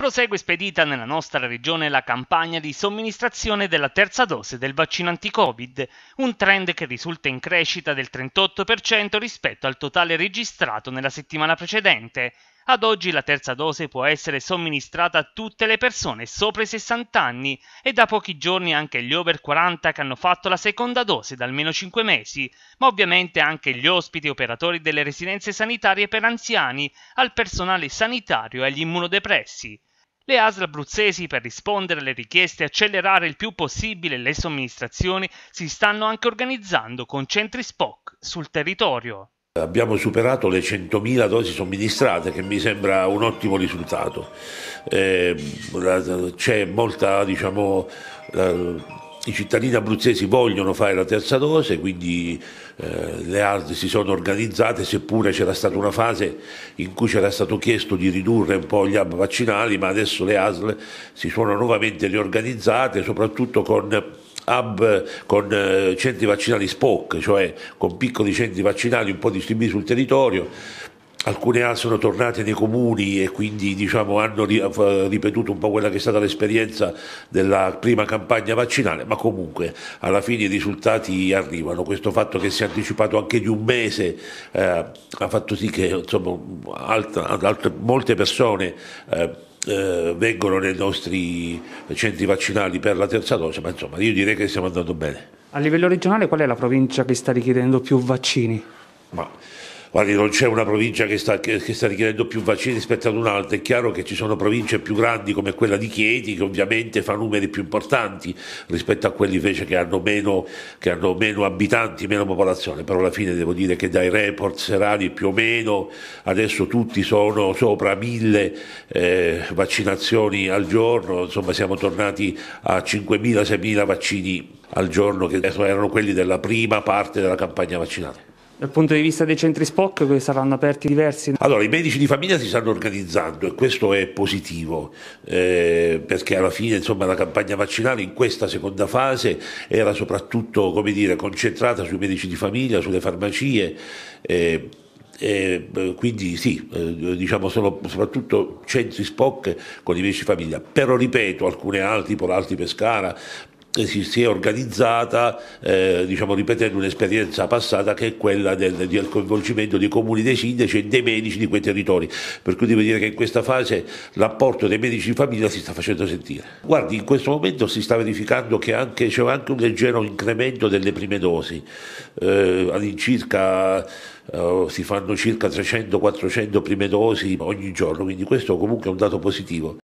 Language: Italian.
Prosegue spedita nella nostra regione la campagna di somministrazione della terza dose del vaccino anti-Covid, un trend che risulta in crescita del 38% rispetto al totale registrato nella settimana precedente. Ad oggi la terza dose può essere somministrata a tutte le persone sopra i 60 anni e da pochi giorni anche gli over 40 che hanno fatto la seconda dose da almeno 5 mesi, ma ovviamente anche gli ospiti e operatori delle residenze sanitarie per anziani, al personale sanitario e agli immunodepressi le ASL abruzzesi per rispondere alle richieste e accelerare il più possibile le somministrazioni si stanno anche organizzando con centri SPOC sul territorio. Abbiamo superato le 100.000 dosi somministrate che mi sembra un ottimo risultato. Eh, c'è molta diciamo, i cittadini abruzzesi vogliono fare la terza dose, quindi eh, le ASD si sono organizzate, seppure c'era stata una fase in cui c'era stato chiesto di ridurre un po' gli hub vaccinali, ma adesso le ASL si sono nuovamente riorganizzate, soprattutto con hub con eh, centri vaccinali SPOC, cioè con piccoli centri vaccinali un po' distribuiti sul territorio, alcune A sono tornate nei comuni e quindi diciamo, hanno ripetuto un po' quella che è stata l'esperienza della prima campagna vaccinale, ma comunque alla fine i risultati arrivano. Questo fatto che si è anticipato anche di un mese eh, ha fatto sì che insomma, altre, altre, molte persone eh, eh, vengono nei nostri centri vaccinali per la terza dose, ma insomma io direi che stiamo andando bene. A livello regionale qual è la provincia che sta richiedendo più vaccini? Ma Guardi, non c'è una provincia che sta, che, che sta, richiedendo più vaccini rispetto ad un'altra, è chiaro che ci sono province più grandi come quella di Chieti che ovviamente fa numeri più importanti rispetto a quelli invece che hanno meno, che hanno meno abitanti, meno popolazione, però alla fine devo dire che dai report serali più o meno adesso tutti sono sopra mille eh, vaccinazioni al giorno, insomma siamo tornati a 5.000-6.000 vaccini al giorno che erano quelli della prima parte della campagna vaccinale. Dal punto di vista dei centri SPOC saranno aperti diversi? Allora, i medici di famiglia si stanno organizzando e questo è positivo, eh, perché alla fine insomma, la campagna vaccinale in questa seconda fase era soprattutto dire, concentrata sui medici di famiglia, sulle farmacie. Eh, eh, quindi sì, eh, diciamo sono soprattutto centri SPOC con i medici di famiglia, però ripeto alcune altre, tipo l'Alti Pescara, si, si, è organizzata eh, diciamo, ripetendo un'esperienza passata che è quella del, del coinvolgimento dei comuni, dei sindaci e dei medici di quei territori. Per cui devo dire che in questa fase l'apporto dei medici di famiglia si sta facendo sentire. Guardi, in questo momento si sta verificando che anche, c'è anche un leggero incremento delle prime dosi, eh, all'incirca eh, si fanno circa 300-400 prime dosi ogni giorno, quindi questo comunque è un dato positivo.